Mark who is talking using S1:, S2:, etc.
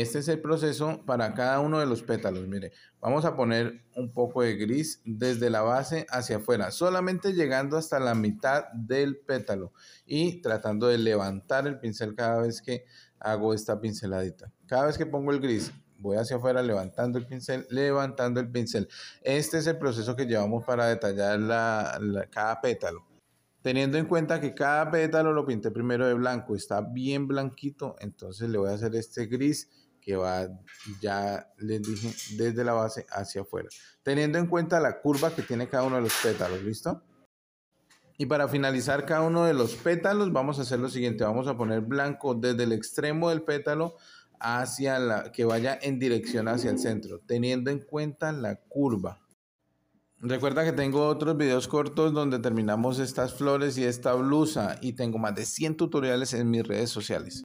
S1: Este es el proceso para cada uno de los pétalos. Mire, vamos a poner un poco de gris desde la base hacia afuera, solamente llegando hasta la mitad del pétalo y tratando de levantar el pincel cada vez que hago esta pinceladita. Cada vez que pongo el gris, voy hacia afuera levantando el pincel, levantando el pincel. Este es el proceso que llevamos para detallar cada pétalo. Teniendo en cuenta que cada pétalo lo pinté primero de blanco, está bien blanquito, entonces le voy a hacer este gris que va, ya les dije, desde la base hacia afuera. Teniendo en cuenta la curva que tiene cada uno de los pétalos, ¿listo? Y para finalizar cada uno de los pétalos, vamos a hacer lo siguiente. Vamos a poner blanco desde el extremo del pétalo hacia la, que vaya en dirección hacia el centro, teniendo en cuenta la curva. Recuerda que tengo otros videos cortos donde terminamos estas flores y esta blusa y tengo más de 100 tutoriales en mis redes sociales.